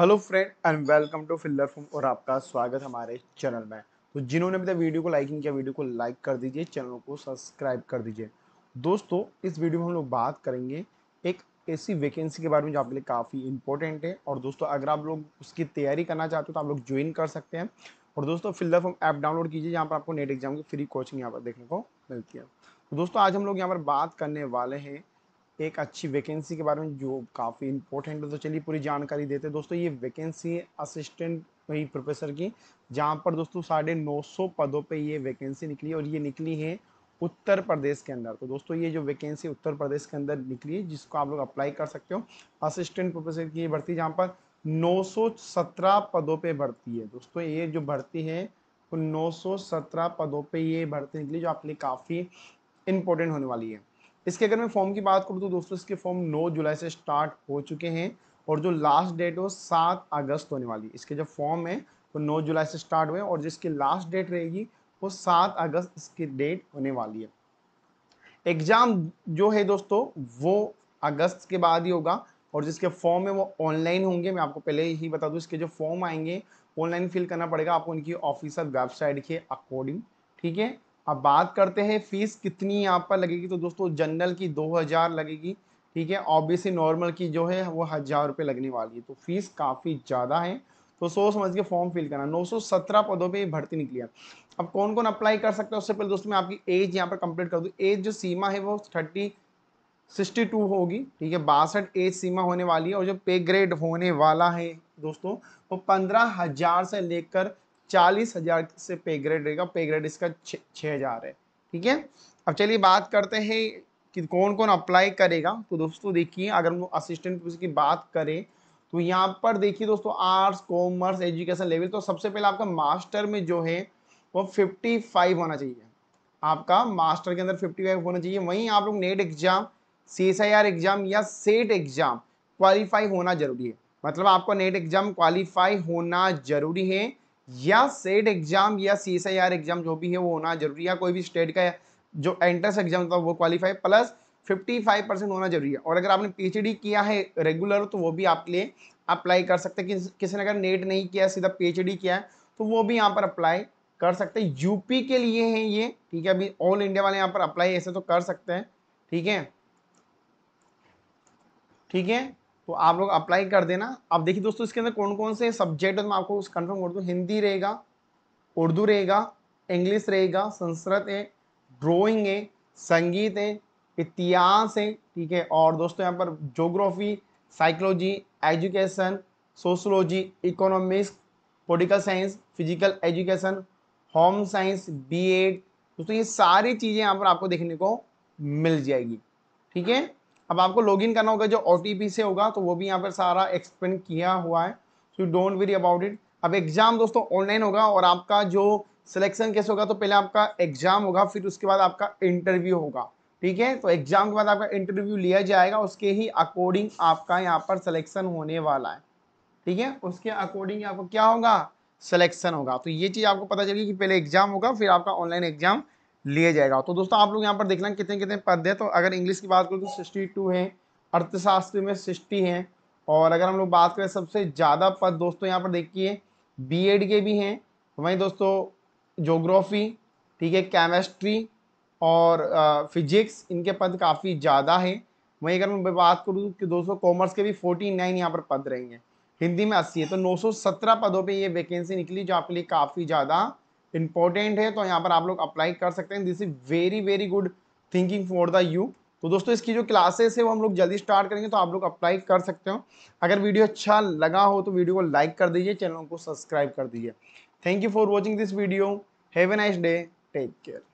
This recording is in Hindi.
hello friend and welcome to filler form और आपका स्वागत हमारे चैनल में तो जिन्होंने अभी तक वीडियो को लाइक नहीं किया वीडियो को लाइक कर दीजिए चैनल को सब्सक्राइब कर दीजिए दोस्तों इस वीडियो में हम लोग बात करेंगे एक ऐसी वैकेंसी के बारे में जो आपके लिए काफ़ी इंपॉर्टेंट है और दोस्तों अगर आप लोग उसकी तैयारी करना चाहते हो तो आप लोग ज्वाइन कर सकते हैं और दोस्तों फिल्लर फॉर्म ऐप डाउनलोड कीजिए जहाँ पर आपको नेट एग्जाम की फ्री कोचिंग यहाँ पर देखने को मिलती है तो दोस्तों आज हम लोग यहाँ पर बात करने वाले हैं एक अच्छी वैकेंसी के बारे में जो काफ़ी इंपॉर्टेंट है तो चलिए पूरी जानकारी देते हैं दोस्तों ये वैकेंसी है असिस्टेंट वही प्रोफेसर की जहाँ पर दोस्तों साढ़े नौ सौ पदों पे ये वैकेंसी निकली और ये निकली है उत्तर प्रदेश के अंदर तो दोस्तों ये जो वैकेंसी उत्तर प्रदेश के अंदर निकली है जिसको आप लोग अप्लाई कर सकते हो असिस्टेंट प्रोफेसर की ये भर्ती जहाँ पर नौ पदों पर भर्ती है दोस्तों ये जो भर्ती है नौ 917 पदों पर ये भर्ती निकली जो आपके लिए काफ़ी इम्पोर्टेंट होने वाली है इसके अगर मैं फॉर्म की बात करूँ तो दोस्तों इसके फॉर्म 9 जुलाई से स्टार्ट हो चुके हैं और जो लास्ट डेट हो 7 अगस्त होने वाली इसके जो फॉर्म है वो तो 9 जुलाई से स्टार्ट हुए और जिसकी लास्ट डेट रहेगी वो 7 अगस्त इसकी डेट होने वाली है एग्ज़ाम जो है दोस्तों वो अगस्त के बाद ही होगा और जिसके फॉर्म है वो ऑनलाइन होंगे मैं आपको पहले ही बता दूँ इसके जो फॉर्म आएंगे ऑनलाइन फिल करना पड़ेगा आपको उनकी ऑफिसर वेबसाइट के अकॉर्डिंग ठीक है अब बात करते हैं फीस कितनी यहाँ पर लगेगी तो दोस्तों जनरल की दो हज़ार लगेगी ठीक है ऑब्वियसली नॉर्मल की जो है वो हज़ार रुपये लगने वाली है तो फीस काफ़ी ज़्यादा है तो सो समझ के फॉर्म फिल करना 917 पदों पे भर्ती निकली है अब कौन कौन अप्लाई कर सकता है उससे पहले दोस्तों मैं आपकी एज यहाँ पर कंप्लीट कर दूँ एज जो सीमा है वो थर्टी सिक्सटी टू होगी ठीक है बासठ एज सीमा होने वाली है और जो पे ग्रेड होने वाला है दोस्तों वो पंद्रह हज़ार से लेकर चालीस हजार से पे ग्रेड रहेगा पे ग्रेड इसका छः हजार है ठीक है अब चलिए बात करते हैं कि कौन कौन अप्लाई करेगा तो दोस्तों देखिए अगर हम असिस्टेंट की बात करें तो यहाँ पर देखिए दोस्तों आर्ट्स कॉमर्स एजुकेशन लेवल तो सबसे पहले आपका मास्टर में जो है वो फिफ्टी फाइव होना चाहिए आपका मास्टर के अंदर फिफ्टी फाइव होना चाहिए वहीं आप लोग NET exam C S I R exam या सेट एग्जाम क्वालिफाई होना जरूरी है मतलब आपका नेट एग्जाम क्वालिफाई होना जरूरी है या सेट एग्जाम या C S I R exam जो भी है वो होना जरूरी है कोई भी स्टेट का जो एंट्रेंस एग्जाम था वो क्वालिफाई प्लस 55 परसेंट होना जरूरी है और अगर आपने पीएचडी किया है रेगुलर तो वो भी आपके लिए अप्लाई कर सकते हैं कि, किसी ने अगर नेट नहीं किया सीधा पीएचडी किया है तो वो भी यहाँ पर अप्लाई कर सकते हैं यूपी के लिए है ये ठीक है अभी ऑल इंडिया वाले यहाँ पर अप्लाई ऐसे तो कर सकते हैं ठीक है ठीक है तो आप लोग अप्लाई कर देना आप देखिए दोस्तों इसके अंदर कौन कौन से सब्जेक्ट है तो मैं आपको कन्फर्म कर दूँ हिंदी रहेगा उर्दू रहेगा इंग्लिश रहेगा संस्कृत है ड्रॉइंग है संगीत है इतिहास है ठीक है और दोस्तों यहाँ पर geography psychology education sociology economics political science physical education home science एड दोस्तों ये सारी चीज़ें यहाँ पर आपको देखने को मिल जाएगी ठीक है अब आपको लॉगिन करना होगा जो ओ से होगा तो वो भी यहाँ पर सारा एक्सप्लेन किया हुआ है so don't worry about it अब एग्ज़ाम दोस्तों ऑनलाइन होगा और आपका जो सिलेक्शन कैसे होगा तो पहले आपका एग्ज़ाम होगा फिर उसके बाद आपका इंटरव्यू होगा ठीक है तो एग्ज़ाम के बाद आपका इंटरव्यू लिया जाएगा उसके ही अकॉर्डिंग आपका यहाँ पर सिलेक्शन होने वाला है ठीक है उसके अकॉर्डिंग आपको क्या होगा सिलेक्शन होगा तो ये चीज़ आपको पता चलेगी कि पहले एग्ज़ाम होगा फिर आपका ऑनलाइन एग्ज़ाम लिए जाएगा तो दोस्तों आप लोग यहाँ पर देखना कितने कितने पद हैं तो अगर इंग्लिश की बात करें तो सिक्सटी टू हैं अर्थशास्त्र में सिक्सटी हैं और अगर हम लोग बात करें सबसे ज़्यादा पद दोस्तों यहाँ पर देखिए बीएड के भी हैं तो वहीं दोस्तों जोग्राफी ठीक है केमेस्ट्री और फिजिक्स इनके पद काफ़ी ज़्यादा हैं वहीं अगर मैं बात करूँ कि दोस्तों कॉमर्स के भी फोर्टी नाइन यहाँ पर पद रहेंगे हिंदी में अस्सी है तो नौ सौ सत्रह पदों पर ये वैकेंसी निकली जो आपके लिए काफ़ी ज़्यादा इंपॉर्टेंट है तो यहाँ पर आप लोग अप्लाई कर सकते हैं this is very very good thinking for the you तो दोस्तों इसकी जो क्लासेस है वो हम लोग जल्दी स्टार्ट करेंगे तो आप लोग अप्लाई कर सकते हो अगर वीडियो अच्छा लगा हो तो वीडियो को लाइक कर दीजिए चैनल को सब्सक्राइब कर दीजिए thank you for watching this video have a nice day take care